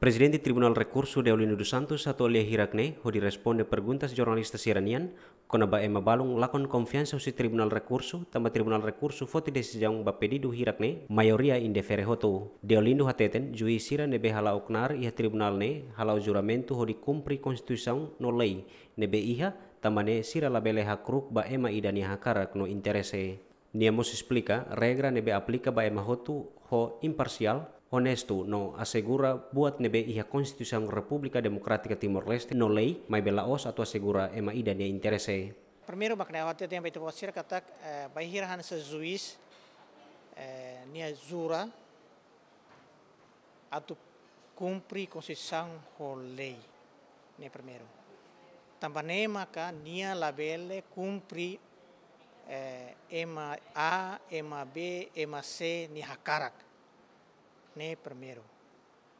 Presiden di Tribunal Rekursu de Aulino atau Santos Atolía Hirakne, onde responde perguntas jornalistas iranian, kona ba ema balung lakon konfiansa usi Tribunal Rekursu, tamba Tribunal Rekursu foti jang ba pedidu Hirakne, mayoria fere hoto. De Aulino hateten, juiz sira nebe halau oknar ia tribunal ne, halau juramentu ho kumpri konstitusiang no lei, nebe iha, ne sira labeleha kruk ba ema idani hakarak no interese. Niemos explica, regra nebe aplica bae emahotu ho imparsial, honesto, no asegura buat nebe iha konstitusiang Republika Demokratika Timor Leste no lei, mai belaos atau asegura ema ida ne interese. Primeiro bakne hotu tem bae tebosir katak eh, bae hirahan se juiz eh, nia zura atau kumpri constituição ho lei, ne primeiro. Tambanema ka nia labele kumpri É, EMA A, EMA B, EMA C, Nihakarak. Né, primeiro.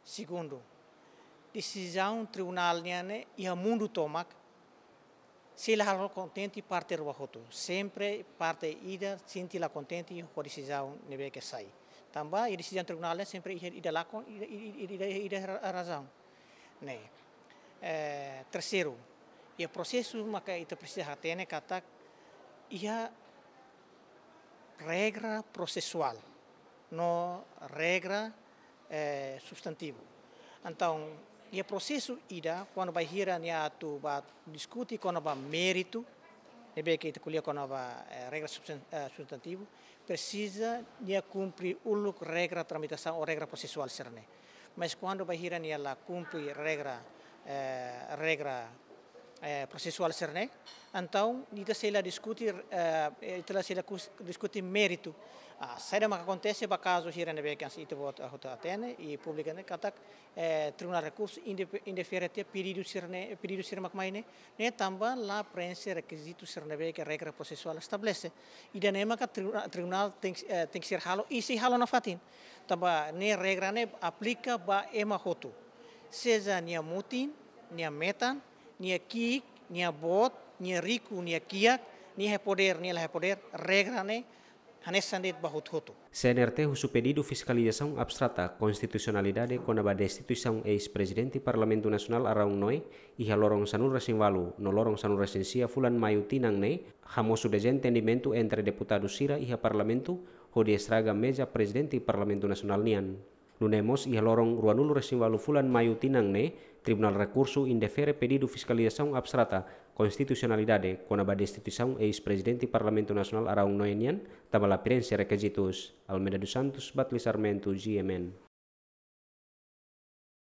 Segundo, decisão tribunal né, e o mundo toma se ela contente parte do ajuto. Sempre parte ida, sente la contente e a decisão neve que sai. Também a decisão tribunal sempre ida lá com a razão. Né. É, terceiro, e o processo que é, precisa ter, né, kata, ia regra processual, não regra eh, substantivo. Então, e o processo ida, quando vai hira, né, tu vai discutir com o mérito, né, bem que tu colhe com a eh, regra eh, substantivo, precisa de né, cumprir uma regra tramitação ou regra processual, ser, né. Mas quando vai hira, né, cumprir regra, eh, regra eh, processual CERNE, então kita sila discutir, eh, kita eh, sila discutir mérito. Ah, saya maka acontece para caso here na Becans e tebot a rota Atene e publica katak eh, tribunal recurso indeferente pedido CERNE, pedido CERNE macmaine, ne tamba la prensa requisito CERNE Beca regra processual estabelece. E da nema ka tribunal tem, eh, tem que ser halo e se halo na fatin. Tamba ne regra ne aplica ba ema hotu. Seja nia mutin, nia metan, ni a kik, ni a bot, ni a riku, ni a kiak, ni a poder, ni a poder, regrane, CNRT husu pedido fiscalização abstrata konstitusionalidade conaba de instituição ex-presidente Parlamento Nacional Araung Noi e a lorong sanur resinvalu, no lorong sanul resencia fulan maio tinang nei, hamosu desentendimento entre deputado Sira e a Parlamento, ho de estraga meja presidente Parlamento nasional nian. Nunemos ia lorong ruanulo resivalufulan mayu mayutinangne, Tribunal Recurso indefere pedido fiscalização abstrata, constitucionalidade, conaba destituição ex-presidente Parlamento nasional Araung Noenian, tabala pirense requisitos, Almeda dos Santos, Batli Sarmento, GMN.